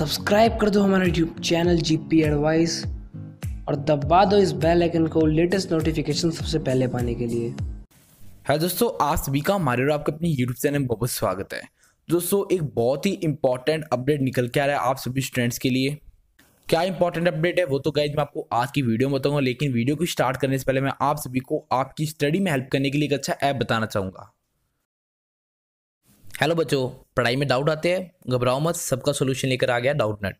subscribe कर दो हमारा YouTube channel G P advice और दबा दो इस बेल आइकन को लेटेस्ट नोटिफिकेशन सबसे पहले पाने के लिए है दोस्तों आज सभी का हमारे और आपका अपने यूट्यूब चैनल में बहुत स्वागत है दोस्तों एक बहुत ही इंपॉर्टेंट अपडेट निकल के आ रहा है आप सभी स्टूडेंट्स के लिए क्या इंपॉर्टेंट अपडेट है वो तो गाइज मैं आपको आज की वीडियो में बताऊंगा लेकिन वीडियो को स्टार्ट करने से पहले मैं आप सभी को आपकी स्टडी में हेल्प करने के लिए एक अच्छा ऐप बताना चाहूँगा हेलो बच्चों पढ़ाई में डाउट आते हैं घबराओ मत सबका सोल्यूशन लेकर आ गया डाउट नट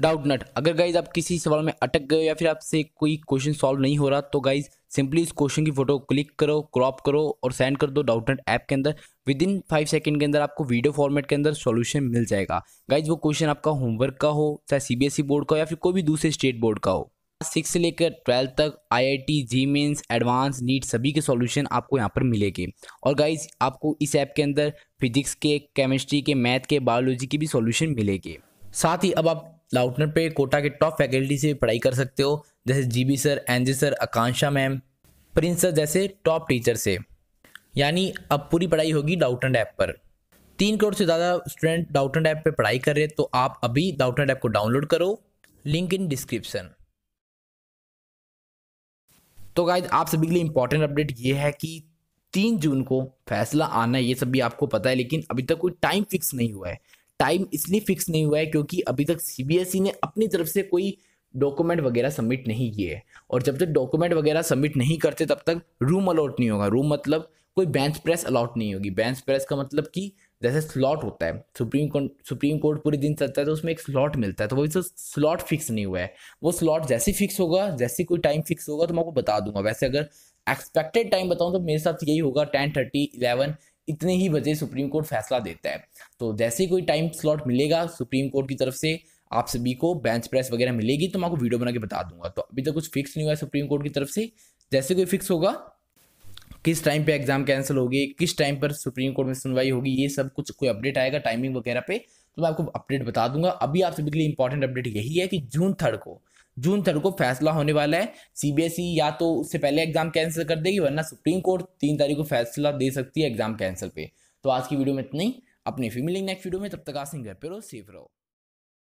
डाउट नट अगर गाइज आप किसी सवाल में अटक गए या फिर आपसे कोई क्वेश्चन सॉल्व नहीं हो रहा तो गाइज सिंपली इस क्वेश्चन की फोटो क्लिक करो क्रॉप करो और सेंड कर दो डाउट नट ऐप के अंदर विद इन फाइव सेकेंड के अंदर आपको वीडियो फॉर्मेट के अंदर सोल्यूशन मिल जाएगा गाइज वो क्वेश्चन आपका होमवर्क का हो चाहे सी बोर्ड e का हो या फिर कोई भी दूसरे स्टेट बोर्ड का हो सिक्स से लेकर ट्वेल्थ तक IIT JEE mains advance NEET सभी के सॉल्यूशन आपको यहाँ पर मिलेंगे और गाइज आपको इस ऐप के अंदर फिजिक्स के केमिस्ट्री के मैथ के बायोलॉजी के भी सॉल्यूशन मिलेंगे साथ ही अब आप लाउटनर पे कोटा के टॉप फैकल्टी से पढ़ाई कर सकते हो जैसे B sir N J sir Akanksha ma'am Prince sir जैसे टॉप टीचर से यानी अब पूरी पढ़ाई होगी डाउटन ऐप पर तीन करोड़ से ज़्यादा स्टूडेंट डाउटनड ऐप पर पढ़ाई कर रहे हैं तो आप अभी डाउटन ऐप को डाउनलोड करो लिंक इन डिस्क्रिप्शन तो गाइज आप सभी के लिए इंपॉर्टेंट अपडेट ये है कि तीन जून को फैसला आना है ये सब भी आपको पता है लेकिन अभी तक कोई टाइम फिक्स नहीं हुआ है टाइम इसलिए फिक्स नहीं हुआ है क्योंकि अभी तक सी e ने अपनी तरफ से कोई डॉक्यूमेंट वगैरह सबमिट नहीं किए है और जब तक डॉक्यूमेंट वगैरह सबमिट नहीं करते तब तक रूम अलॉट नहीं होगा रूम मतलब कोई बेंच प्रेस अलॉट नहीं होगी बेंच प्रेस का मतलब कि जैसे स्लॉट होता है सुप्रीम कोर्ट सुप्रीम कोर्ट पूरे दिन चलता है तो उसमें एक स्लॉट मिलता है तो इस स्लॉट फिक्स नहीं हुआ है वो स्लॉट जैसे फिक्स होगा जैसे कोई टाइम फिक्स होगा तो मैं आपको बता दूंगा वैसे अगर एक्सपेक्टेड टाइम बताऊँ तो मेरे हिसाब से यही होगा टेन थर्टी इलेवन इतने ही बजे सुप्रीम कोर्ट फैसला देता है तो जैसे ही कोई टाइम स्लॉट मिलेगा सुप्रीम कोर्ट की तरफ से आप सभी को बेंच प्रेस वगैरह मिलेगी तो मैं आपको वीडियो बना के बता दूंगा तो अभी तक कुछ फिक्स नहीं हुआ है सुप्रीम कोर्ट की तरफ से जैसे कोई फिक्स होगा किस टाइम पे एग्जाम कैंसिल होगी किस टाइम पर सुप्रीम कोर्ट में सुनवाई होगी ये सब कुछ कोई अपडेट आएगा टाइमिंग वगैरह पे तो मैं आपको अपडेट बता दूंगा अभी आप सभी के लिए इंपॉर्टेंट अपडेट यही है कि जून थर्ड को जून थर्ड को फैसला होने वाला है सीबीएसई e या तो उससे पहले एग्जाम कैंसिल कर देगी वरना सुप्रीम कोर्ट तीन तारीख को फैसला दे सकती है एग्जाम कैंसिल पे तो आज की वीडियो में इतना ही अपनी फीमेलिंग नेक्स्ट वीडियो में तब तक आसिंग घर पे रहो सेफ रहो